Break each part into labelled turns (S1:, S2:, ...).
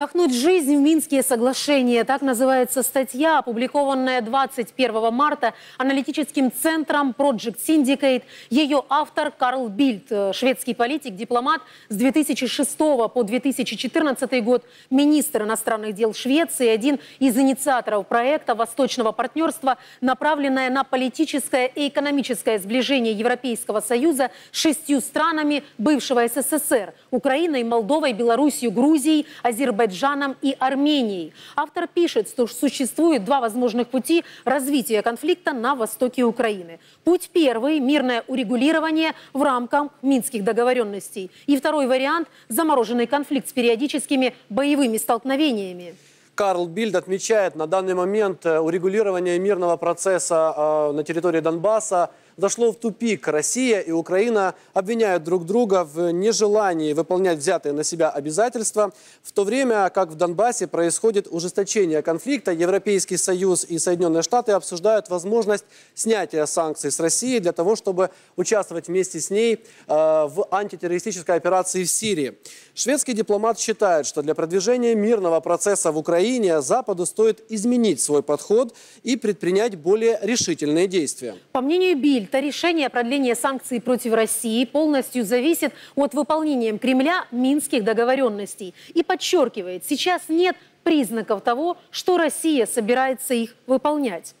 S1: Пахнуть жизнь в Минские соглашения. Так называется статья, опубликованная 21 марта аналитическим центром Project Syndicate. Ее автор Карл Бильд, э, шведский политик, дипломат с 2006 по 2014 год, министр иностранных дел Швеции, один из инициаторов проекта Восточного партнерства, направленное на политическое и экономическое сближение Европейского Союза с шестью странами бывшего СССР – Украиной, Молдовой, Белоруссией, Грузией, Азербайджаном, Азербайджаном и Арменией. Автор пишет, что существует два возможных пути развития конфликта на востоке Украины. Путь первый – мирное урегулирование в рамках минских договоренностей. И второй вариант – замороженный конфликт с периодическими боевыми столкновениями.
S2: Карл Бильд отмечает, на данный момент э, урегулирование мирного процесса э, на территории Донбасса – зашло в тупик. Россия и Украина обвиняют друг друга в нежелании выполнять взятые на себя обязательства. В то время как в Донбассе происходит ужесточение конфликта, Европейский Союз и Соединенные Штаты обсуждают возможность снятия санкций с России для того, чтобы участвовать вместе с ней э, в антитеррористической операции в Сирии. Шведский дипломат считает, что для продвижения мирного процесса в Украине Западу стоит изменить свой подход и предпринять более решительные действия.
S1: По мнению Биль, Египта решение о продлении санкций против России полностью зависит от выполнения Кремля минских договоренностей. И подчеркивает, сейчас нет признаков того, что Россия собирается их выполнять.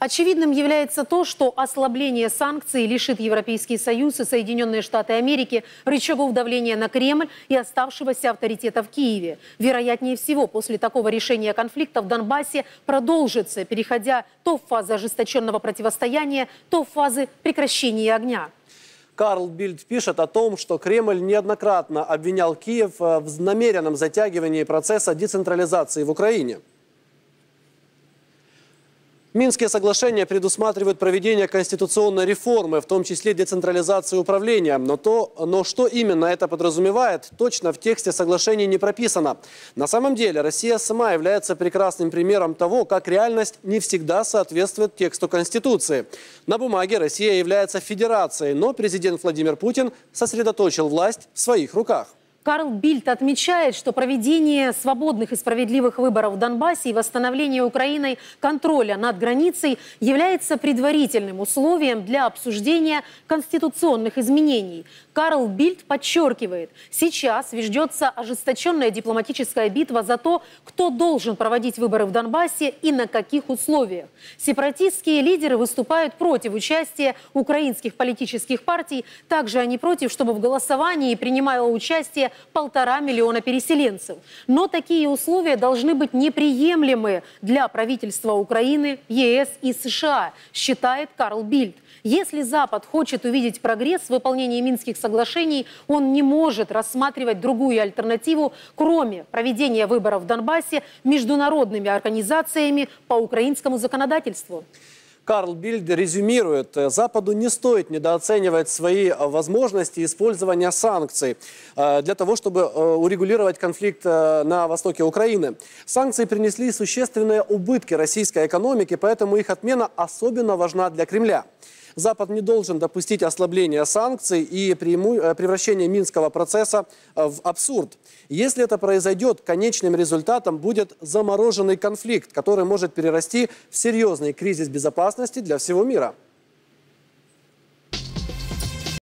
S1: Очевидным является то, что ослабление санкций лишит Европейский Союз и Соединенные Штаты Америки рычагов давления на Кремль и оставшегося авторитета в Киеве. Вероятнее всего, после такого решения конфликта в Донбассе продолжится, переходя то в фазу ожесточенного противостояния, то в фазы прекращения огня.
S2: Карл Бильд пишет о том, что Кремль неоднократно обвинял Киев э, в намеренном затягивании процесса децентрализации в Украине. Минские соглашения предусматривают проведение конституционной реформы, в том числе децентрализации управления. Но, то, но что именно это подразумевает, точно в тексте соглашений не прописано. На самом деле Россия сама является прекрасным примером того, как реальность не всегда соответствует тексту Конституции. На бумаге Россия является федерацией, но президент Владимир Путин сосредоточил власть в своих руках.
S1: Карл Бильд отмечает, что проведение свободных и справедливых выборов в Донбассе и восстановление Украиной контроля над границей является предварительным условием для обсуждения конституционных изменений. Карл Бильд подчеркивает, сейчас веждется ожесточенная дипломатическая битва за то, кто должен проводить выборы в Донбассе и на каких условиях. Сепаратистские лидеры выступают против участия украинских политических партий. Также они против, чтобы в голосовании принимало участие полтора миллиона переселенцев. Но такие условия должны быть неприемлемы для правительства Украины, ЕС и США, считает Карл Бильд. Если Запад хочет увидеть прогресс в выполнении Минских соглашений, он не может рассматривать другую альтернативу, кроме проведения выборов в Донбассе международными организациями по украинскому законодательству.
S2: Карл Бильд резюмирует, «Э, Западу не стоит недооценивать свои э, возможности использования санкций э, для того, чтобы урегулировать конфликт на востоке Украины. Санкции принесли существенные убытки российской экономике, поэтому их отмена особенно важна для Кремля. Запад не должен допустить ослабления санкций и э, превращения Минского процесса э, в абсурд. Если это произойдет, конечным результатом будет замороженный конфликт, который может перерасти в серьезный кризис безопасности для всего мира.